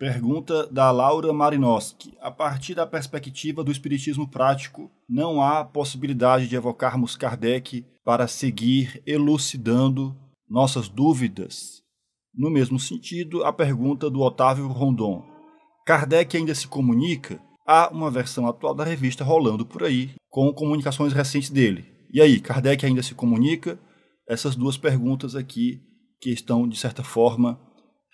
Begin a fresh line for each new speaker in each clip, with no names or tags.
Pergunta da Laura Marinowski. A partir da perspectiva do espiritismo prático, não há possibilidade de evocarmos Kardec para seguir elucidando nossas dúvidas? No mesmo sentido, a pergunta do Otávio Rondon. Kardec ainda se comunica? Há uma versão atual da revista rolando por aí, com comunicações recentes dele. E aí, Kardec ainda se comunica? Essas duas perguntas aqui que estão, de certa forma,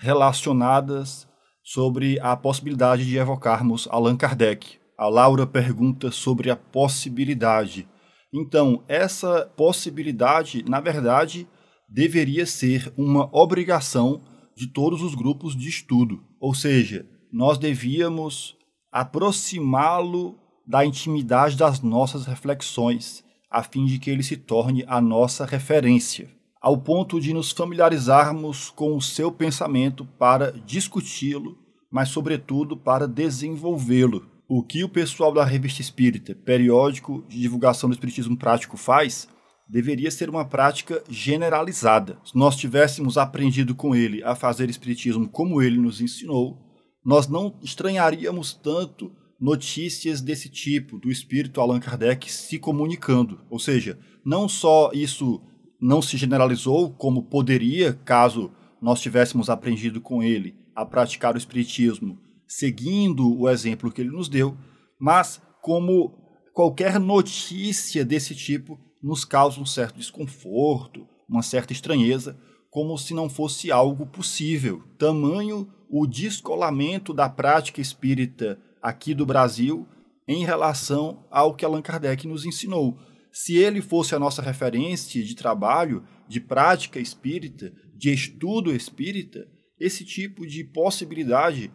relacionadas sobre a possibilidade de evocarmos Allan Kardec. A Laura pergunta sobre a possibilidade. Então, essa possibilidade, na verdade, deveria ser uma obrigação de todos os grupos de estudo. Ou seja, nós devíamos aproximá-lo da intimidade das nossas reflexões, a fim de que ele se torne a nossa referência ao ponto de nos familiarizarmos com o seu pensamento para discuti-lo, mas, sobretudo, para desenvolvê-lo. O que o pessoal da Revista Espírita, periódico de divulgação do Espiritismo Prático, faz deveria ser uma prática generalizada. Se nós tivéssemos aprendido com ele a fazer Espiritismo como ele nos ensinou, nós não estranharíamos tanto notícias desse tipo, do espírito Allan Kardec se comunicando. Ou seja, não só isso não se generalizou como poderia, caso nós tivéssemos aprendido com ele a praticar o espiritismo, seguindo o exemplo que ele nos deu, mas como qualquer notícia desse tipo nos causa um certo desconforto, uma certa estranheza, como se não fosse algo possível. Tamanho o descolamento da prática espírita aqui do Brasil em relação ao que Allan Kardec nos ensinou se ele fosse a nossa referência de trabalho, de prática espírita, de estudo espírita, esse tipo de possibilidade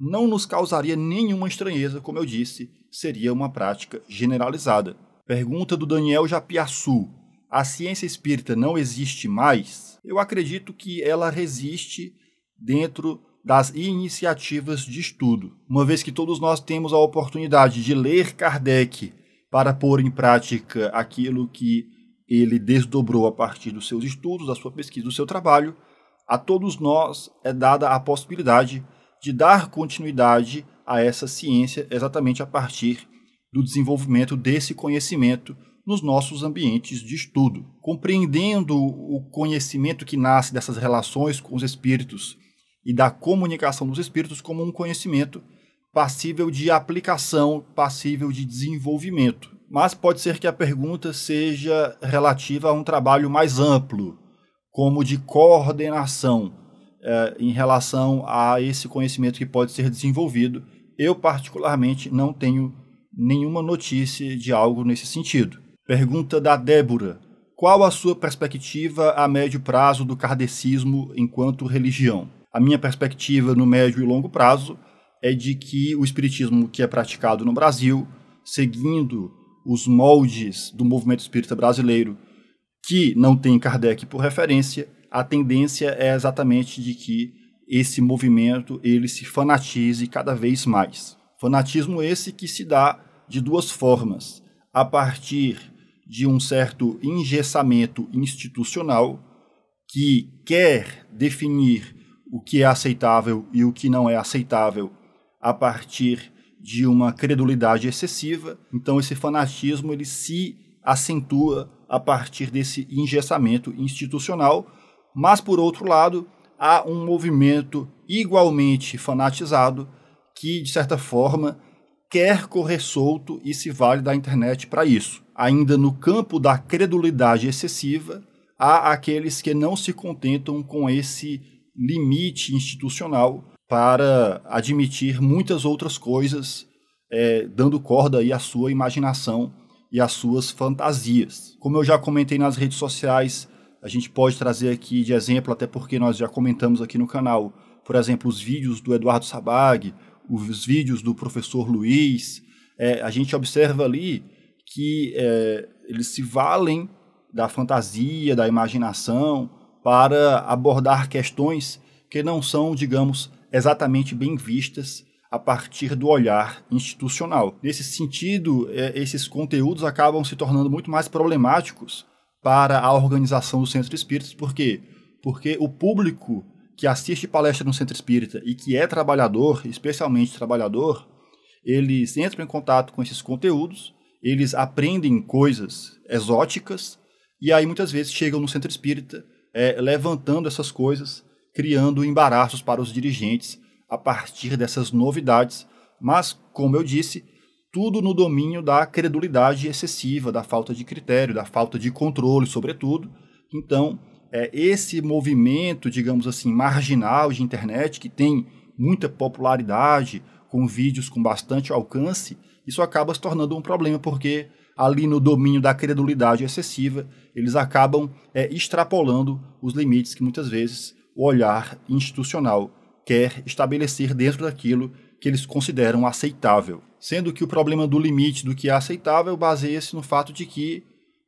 não nos causaria nenhuma estranheza, como eu disse, seria uma prática generalizada. Pergunta do Daniel Japiaçu: A ciência espírita não existe mais? Eu acredito que ela resiste dentro das iniciativas de estudo, uma vez que todos nós temos a oportunidade de ler Kardec para pôr em prática aquilo que ele desdobrou a partir dos seus estudos, da sua pesquisa, do seu trabalho, a todos nós é dada a possibilidade de dar continuidade a essa ciência exatamente a partir do desenvolvimento desse conhecimento nos nossos ambientes de estudo. Compreendendo o conhecimento que nasce dessas relações com os espíritos e da comunicação dos espíritos como um conhecimento passível de aplicação, passível de desenvolvimento. Mas pode ser que a pergunta seja relativa a um trabalho mais amplo, como de coordenação é, em relação a esse conhecimento que pode ser desenvolvido. Eu, particularmente, não tenho nenhuma notícia de algo nesse sentido. Pergunta da Débora: Qual a sua perspectiva a médio prazo do kardecismo enquanto religião? A minha perspectiva no médio e longo prazo é de que o espiritismo que é praticado no Brasil, seguindo os moldes do movimento espírita brasileiro, que não tem Kardec por referência, a tendência é exatamente de que esse movimento ele se fanatize cada vez mais. Fanatismo esse que se dá de duas formas, a partir de um certo engessamento institucional que quer definir o que é aceitável e o que não é aceitável a partir de uma credulidade excessiva. Então esse fanatismo ele se acentua a partir desse engessamento institucional, mas por outro lado, há um movimento igualmente fanatizado que de certa forma quer correr solto e se vale da internet para isso. Ainda no campo da credulidade excessiva, há aqueles que não se contentam com esse limite institucional para admitir muitas outras coisas, é, dando corda aí à sua imaginação e às suas fantasias. Como eu já comentei nas redes sociais, a gente pode trazer aqui de exemplo, até porque nós já comentamos aqui no canal, por exemplo, os vídeos do Eduardo Sabag, os vídeos do professor Luiz. É, a gente observa ali que é, eles se valem da fantasia, da imaginação, para abordar questões que não são, digamos, exatamente bem vistas a partir do olhar institucional. Nesse sentido, é, esses conteúdos acabam se tornando muito mais problemáticos para a organização do centro espírita, por quê? Porque o público que assiste palestra no centro espírita e que é trabalhador, especialmente trabalhador, eles entram em contato com esses conteúdos, eles aprendem coisas exóticas e aí muitas vezes chegam no centro espírita é, levantando essas coisas criando embaraços para os dirigentes a partir dessas novidades, mas, como eu disse, tudo no domínio da credulidade excessiva, da falta de critério, da falta de controle, sobretudo. Então, é, esse movimento, digamos assim, marginal de internet, que tem muita popularidade, com vídeos com bastante alcance, isso acaba se tornando um problema, porque ali no domínio da credulidade excessiva, eles acabam é, extrapolando os limites que muitas vezes o olhar institucional quer estabelecer dentro daquilo que eles consideram aceitável, sendo que o problema do limite do que é aceitável baseia-se no fato de que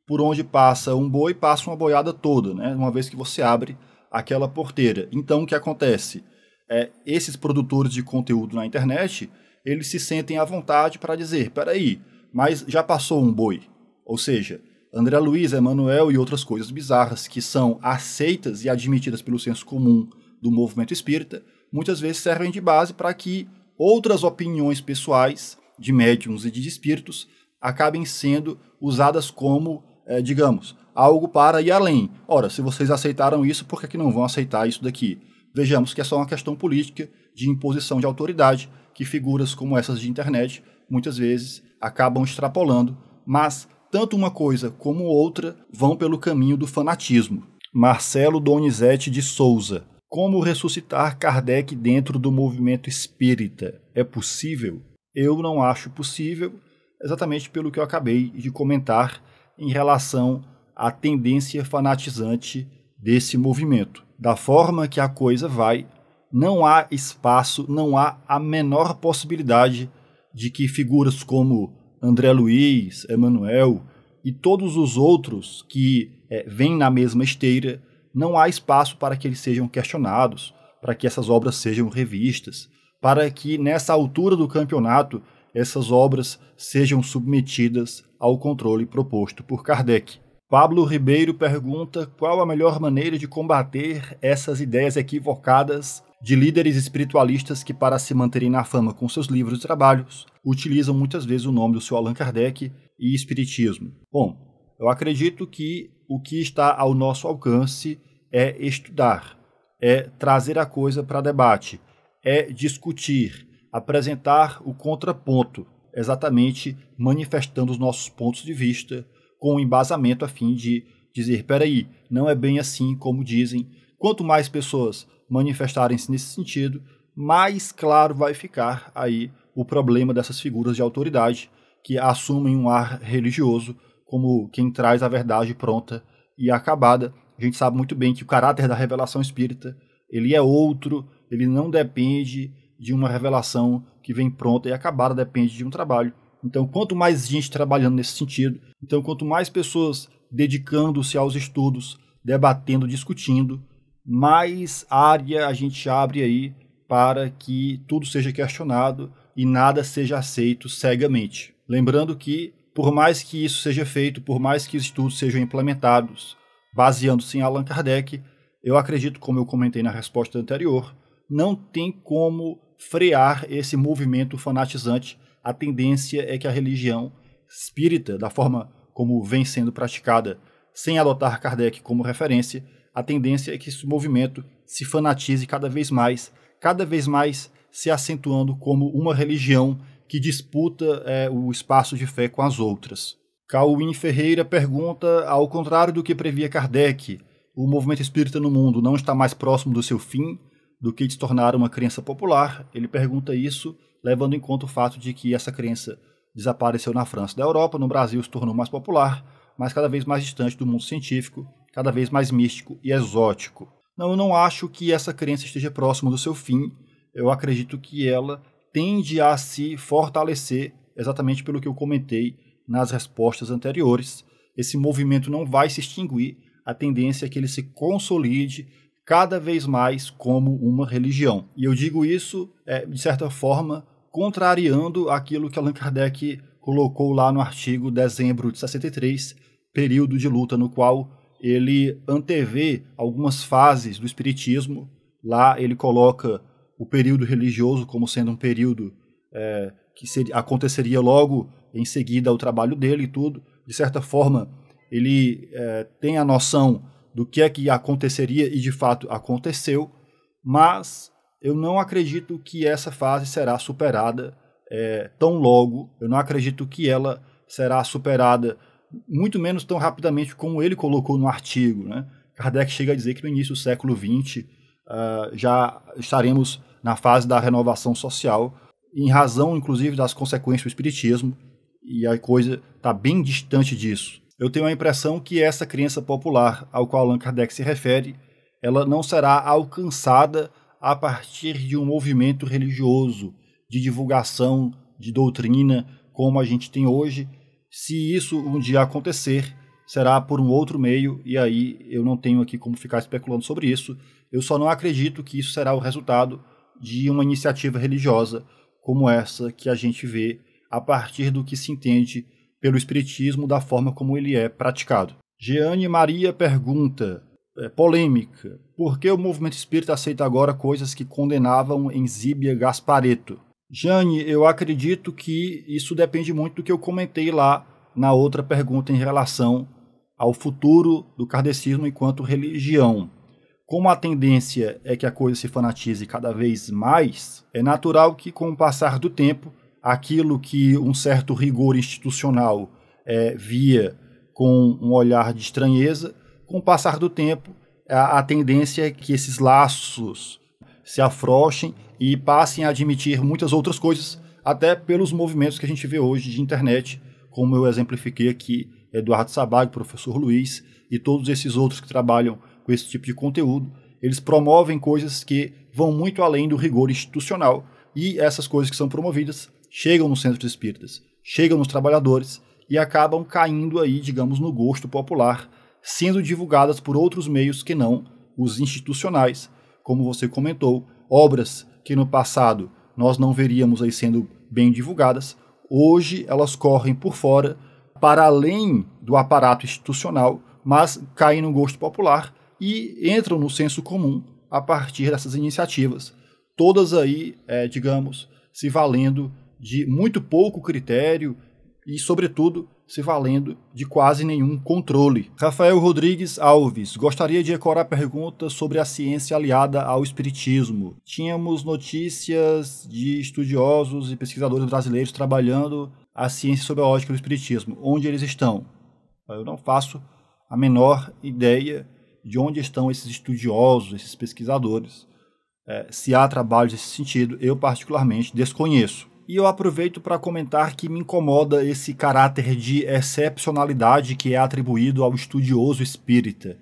por onde passa um boi passa uma boiada toda, né? Uma vez que você abre aquela porteira. Então o que acontece? É, esses produtores de conteúdo na internet, eles se sentem à vontade para dizer, peraí, mas já passou um boi. Ou seja, André Luiz, Emanuel e outras coisas bizarras que são aceitas e admitidas pelo senso comum do movimento espírita, muitas vezes servem de base para que outras opiniões pessoais de médiums e de espíritos acabem sendo usadas como, é, digamos, algo para ir além. Ora, se vocês aceitaram isso, por que, que não vão aceitar isso daqui? Vejamos que é só uma questão política de imposição de autoridade que figuras como essas de internet muitas vezes acabam extrapolando, mas tanto uma coisa como outra vão pelo caminho do fanatismo. Marcelo Donizete de Souza. Como ressuscitar Kardec dentro do movimento espírita? É possível? Eu não acho possível, exatamente pelo que eu acabei de comentar em relação à tendência fanatizante desse movimento. Da forma que a coisa vai, não há espaço, não há a menor possibilidade de que figuras como André Luiz, Emanuel e todos os outros que é, vêm na mesma esteira, não há espaço para que eles sejam questionados, para que essas obras sejam revistas, para que nessa altura do campeonato essas obras sejam submetidas ao controle proposto por Kardec. Pablo Ribeiro pergunta qual a melhor maneira de combater essas ideias equivocadas de líderes espiritualistas que, para se manterem na fama com seus livros e trabalhos, utilizam muitas vezes o nome do seu Allan Kardec e espiritismo. Bom, eu acredito que o que está ao nosso alcance é estudar, é trazer a coisa para debate, é discutir, apresentar o contraponto, exatamente manifestando os nossos pontos de vista com embasamento a fim de dizer: peraí, não é bem assim como dizem. Quanto mais pessoas manifestarem-se nesse sentido, mais claro vai ficar aí o problema dessas figuras de autoridade que assumem um ar religioso como quem traz a verdade pronta e acabada. A gente sabe muito bem que o caráter da revelação espírita ele é outro, ele não depende de uma revelação que vem pronta e acabada, depende de um trabalho então, quanto mais gente trabalhando nesse sentido, então quanto mais pessoas dedicando-se aos estudos, debatendo, discutindo, mais área a gente abre aí para que tudo seja questionado e nada seja aceito cegamente. Lembrando que, por mais que isso seja feito, por mais que os estudos sejam implementados, baseando-se em Allan Kardec, eu acredito, como eu comentei na resposta anterior, não tem como frear esse movimento fanatizante a tendência é que a religião espírita, da forma como vem sendo praticada, sem adotar Kardec como referência, a tendência é que esse movimento se fanatize cada vez mais, cada vez mais se acentuando como uma religião que disputa é, o espaço de fé com as outras. Cauim Ferreira pergunta: ao contrário do que previa Kardec, o movimento espírita no mundo não está mais próximo do seu fim? do que se tornar uma crença popular. Ele pergunta isso levando em conta o fato de que essa crença desapareceu na França da Europa, no Brasil se tornou mais popular, mas cada vez mais distante do mundo científico, cada vez mais místico e exótico. Não, eu não acho que essa crença esteja próxima do seu fim. Eu acredito que ela tende a se fortalecer, exatamente pelo que eu comentei nas respostas anteriores. Esse movimento não vai se extinguir, a tendência é que ele se consolide cada vez mais como uma religião. E eu digo isso, é, de certa forma, contrariando aquilo que Allan Kardec colocou lá no artigo dezembro de 63, período de luta, no qual ele antevê algumas fases do Espiritismo. Lá ele coloca o período religioso como sendo um período é, que seria, aconteceria logo em seguida ao trabalho dele e tudo. De certa forma, ele é, tem a noção do que é que aconteceria e de fato aconteceu, mas eu não acredito que essa fase será superada é, tão logo, eu não acredito que ela será superada muito menos tão rapidamente como ele colocou no artigo. Né? Kardec chega a dizer que no início do século XX uh, ah, já estaremos na fase da renovação social, em razão, inclusive, das consequências do Espiritismo, e a coisa está bem distante disso eu tenho a impressão que essa crença popular ao qual Allan Kardec se refere, ela não será alcançada a partir de um movimento religioso de divulgação de doutrina como a gente tem hoje. Se isso um dia acontecer, será por um outro meio e aí eu não tenho aqui como ficar especulando sobre isso. Eu só não acredito que isso será o resultado de uma iniciativa religiosa como essa que a gente vê a partir do que se entende pelo espiritismo da forma como ele é praticado. Jeane Maria pergunta, é, polêmica, por que o movimento espírita aceita agora coisas que condenavam em Gaspareto? Jane, eu acredito que isso depende muito do que eu comentei lá na outra pergunta em relação ao futuro do kardecismo enquanto religião. Como a tendência é que a coisa se fanatize cada vez mais, é natural que, com o passar do tempo, aquilo que um certo rigor institucional é, via com um olhar de estranheza, com o passar do tempo, a, a tendência é que esses laços se afrouxem e passem a admitir muitas outras coisas, até pelos movimentos que a gente vê hoje de internet, como eu exemplifiquei aqui, Eduardo Sabag, professor Luiz e todos esses outros que trabalham com esse tipo de conteúdo, eles promovem coisas que vão muito além do rigor institucional e essas coisas que são promovidas chegam nos centros espíritas, chegam nos trabalhadores e acabam caindo aí, digamos, no gosto popular, sendo divulgadas por outros meios que não os institucionais, como você comentou, obras que no passado nós não veríamos aí sendo bem divulgadas, hoje elas correm por fora, para além do aparato institucional, mas caem no gosto popular e entram no senso comum a partir dessas iniciativas, todas aí, é, digamos, se valendo de muito pouco critério e, sobretudo, se valendo de quase nenhum controle. Rafael Rodrigues Alves gostaria de decorar perguntas sobre a ciência aliada ao espiritismo. Tínhamos notícias de estudiosos e pesquisadores brasileiros trabalhando a ciência sob a ótica do espiritismo. Onde eles estão? Eu não faço a menor ideia de onde estão esses estudiosos, esses pesquisadores. É, se há trabalhos nesse sentido, eu particularmente desconheço. E eu aproveito para comentar que me incomoda esse caráter de excepcionalidade que é atribuído ao estudioso espírita,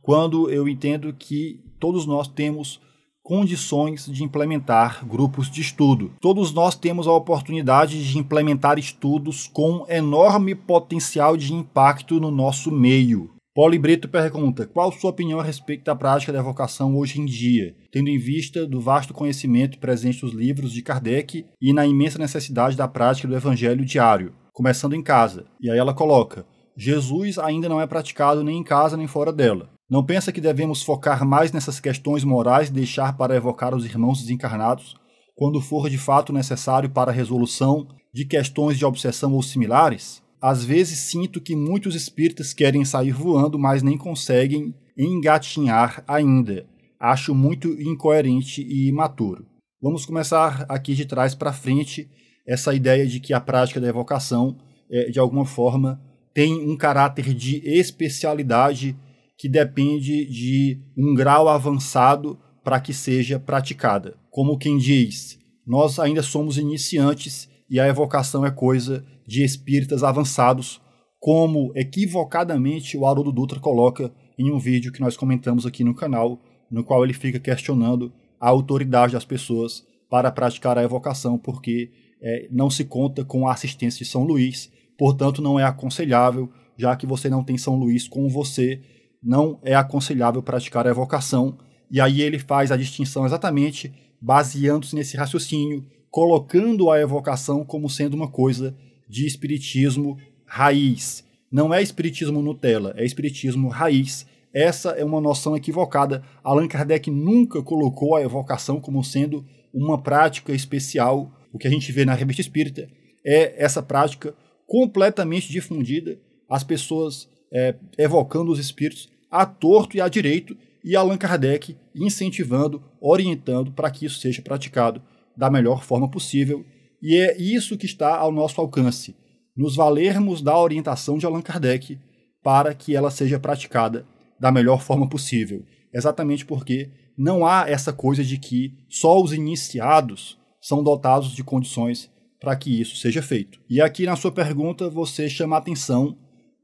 quando eu entendo que todos nós temos condições de implementar grupos de estudo. Todos nós temos a oportunidade de implementar estudos com enorme potencial de impacto no nosso meio. Poli Brito pergunta: qual sua opinião a respeito da prática da evocação hoje em dia, tendo em vista do vasto conhecimento presente nos livros de Kardec e na imensa necessidade da prática do evangelho diário, começando em casa? E aí ela coloca: Jesus ainda não é praticado nem em casa nem fora dela. Não pensa que devemos focar mais nessas questões morais e deixar para evocar os irmãos desencarnados quando for de fato necessário para a resolução de questões de obsessão ou similares? Às vezes sinto que muitos espíritas querem sair voando, mas nem conseguem engatinhar ainda. Acho muito incoerente e imaturo. Vamos começar aqui de trás para frente essa ideia de que a prática da evocação, é, de alguma forma, tem um caráter de especialidade que depende de um grau avançado para que seja praticada. Como quem diz, nós ainda somos iniciantes e a evocação é coisa de espíritas avançados, como equivocadamente o Haroldo Dutra coloca em um vídeo que nós comentamos aqui no canal, no qual ele fica questionando a autoridade das pessoas para praticar a evocação, porque é, não se conta com a assistência de São Luís, portanto não é aconselhável, já que você não tem São Luís com você, não é aconselhável praticar a evocação. E aí ele faz a distinção exatamente baseando-se nesse raciocínio colocando a evocação como sendo uma coisa de espiritismo raiz. Não é espiritismo Nutella, é espiritismo raiz. Essa é uma noção equivocada. Allan Kardec nunca colocou a evocação como sendo uma prática especial. O que a gente vê na revista espírita é essa prática completamente difundida, as pessoas é, evocando os espíritos a torto e a direito, e Allan Kardec incentivando, orientando para que isso seja praticado da melhor forma possível. E é isso que está ao nosso alcance: nos valermos da orientação de Allan Kardec para que ela seja praticada da melhor forma possível. Exatamente porque não há essa coisa de que só os iniciados são dotados de condições para que isso seja feito. E aqui na sua pergunta você chama atenção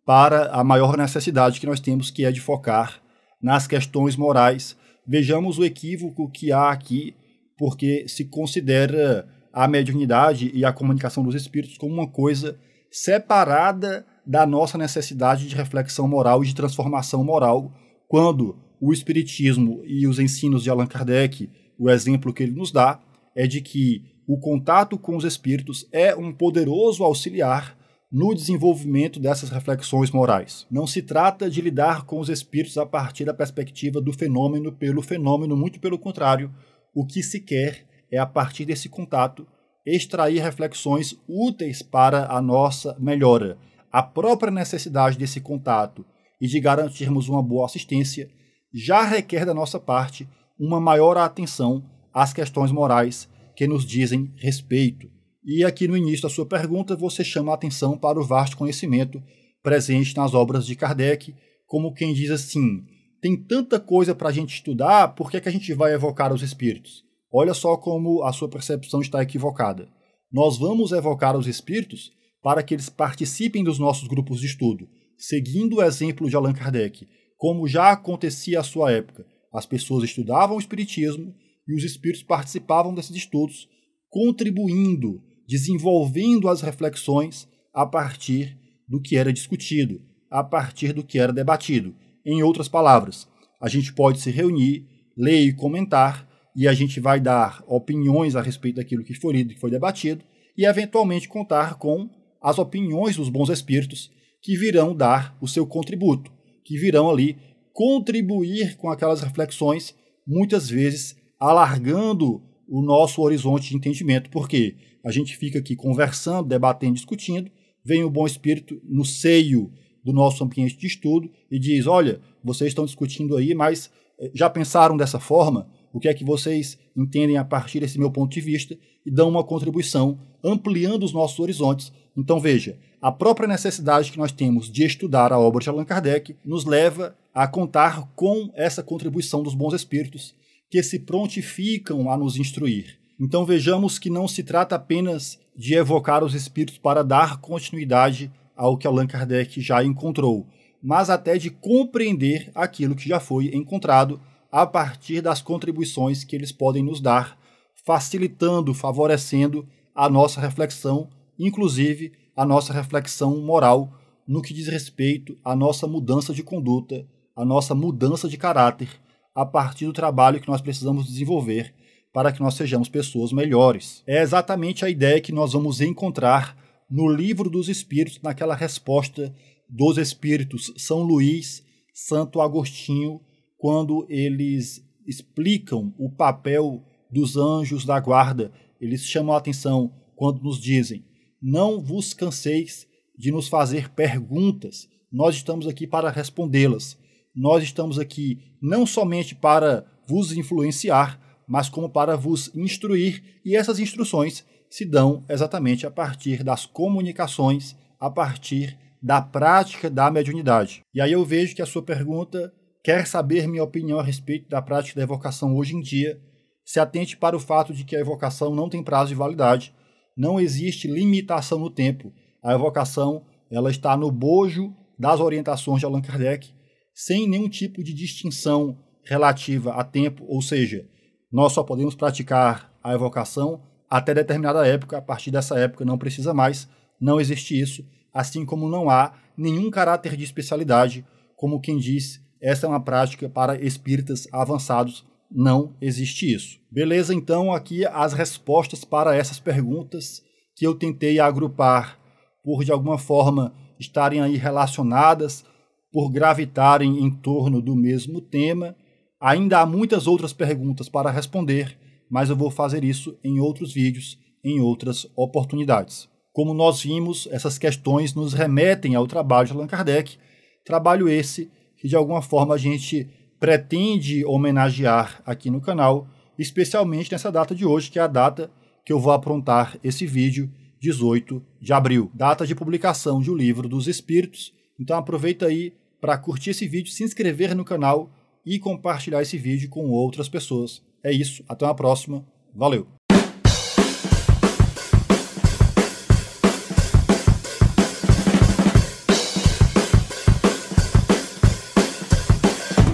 para a maior necessidade que nós temos, que é de focar nas questões morais. Vejamos o equívoco que há aqui porque se considera a mediunidade e a comunicação dos espíritos como uma coisa separada da nossa necessidade de reflexão moral e de transformação moral, quando o espiritismo e os ensinos de Allan Kardec, o exemplo que ele nos dá é de que o contato com os espíritos é um poderoso auxiliar no desenvolvimento dessas reflexões morais. Não se trata de lidar com os espíritos a partir da perspectiva do fenômeno pelo fenômeno, muito pelo contrário, o que se quer é, a partir desse contato, extrair reflexões úteis para a nossa melhora. A própria necessidade desse contato e de garantirmos uma boa assistência já requer da nossa parte uma maior atenção às questões morais que nos dizem respeito. E aqui no início da sua pergunta, você chama a atenção para o vasto conhecimento presente nas obras de Kardec, como quem diz assim: tem tanta coisa para a gente estudar, por que, é que a gente vai evocar os espíritos? Olha só como a sua percepção está equivocada. Nós vamos evocar os espíritos para que eles participem dos nossos grupos de estudo, seguindo o exemplo de Allan Kardec, como já acontecia à sua época. As pessoas estudavam o espiritismo e os espíritos participavam desses estudos, contribuindo, desenvolvendo as reflexões a partir do que era discutido, a partir do que era debatido. Em outras palavras, a gente pode se reunir, ler e comentar, e a gente vai dar opiniões a respeito daquilo que foi lido, que foi debatido, e eventualmente contar com as opiniões dos bons espíritos que virão dar o seu contributo, que virão ali contribuir com aquelas reflexões, muitas vezes alargando o nosso horizonte de entendimento, porque a gente fica aqui conversando, debatendo, discutindo, vem o bom espírito no seio do nosso ambiente de estudo e diz: olha, vocês estão discutindo aí, mas eh, já pensaram dessa forma? O que é que vocês entendem a partir desse meu ponto de vista e dão uma contribuição, ampliando os nossos horizontes. Então, veja, a própria necessidade que nós temos de estudar a obra de Allan Kardec nos leva a contar com essa contribuição dos bons espíritos que se prontificam a nos instruir. Então vejamos que não se trata apenas de evocar os espíritos para dar continuidade ao que Allan Kardec já encontrou, mas até de compreender aquilo que já foi encontrado a partir das contribuições que eles podem nos dar, facilitando, favorecendo a nossa reflexão, inclusive a nossa reflexão moral no que diz respeito à nossa mudança de conduta, à nossa mudança de caráter, a partir do trabalho que nós precisamos desenvolver para que nós sejamos pessoas melhores. É exatamente a ideia que nós vamos encontrar no Livro dos Espíritos, naquela resposta dos Espíritos São Luís, Santo Agostinho, quando eles explicam o papel dos anjos da guarda. Eles chamam a atenção quando nos dizem: Não vos canseis de nos fazer perguntas, nós estamos aqui para respondê-las. Nós estamos aqui não somente para vos influenciar, mas como para vos instruir, e essas instruções se dão exatamente a partir das comunicações, a partir da prática da mediunidade. E aí eu vejo que a sua pergunta quer saber minha opinião a respeito da prática da evocação hoje em dia. Se atente para o fato de que a evocação não tem prazo de validade, não existe limitação no tempo. A evocação ela está no bojo das orientações de Allan Kardec, sem nenhum tipo de distinção relativa a tempo, ou seja, nós só podemos praticar a evocação até determinada época, a partir dessa época não precisa mais, não existe isso, assim como não há nenhum caráter de especialidade, como quem diz, essa é uma prática para espíritas avançados, não existe isso. Beleza, então aqui as respostas para essas perguntas que eu tentei agrupar por de alguma forma estarem aí relacionadas, por gravitarem em torno do mesmo tema. Ainda há muitas outras perguntas para responder, mas eu vou fazer isso em outros vídeos, em outras oportunidades. Como nós vimos, essas questões nos remetem ao trabalho de Allan Kardec, trabalho esse que de alguma forma a gente pretende homenagear aqui no canal, especialmente nessa data de hoje, que é a data que eu vou aprontar esse vídeo, 18 de abril, data de publicação de O Livro dos Espíritos. Então aproveita aí para curtir esse vídeo, se inscrever no canal e compartilhar esse vídeo com outras pessoas. É isso, até uma próxima, valeu!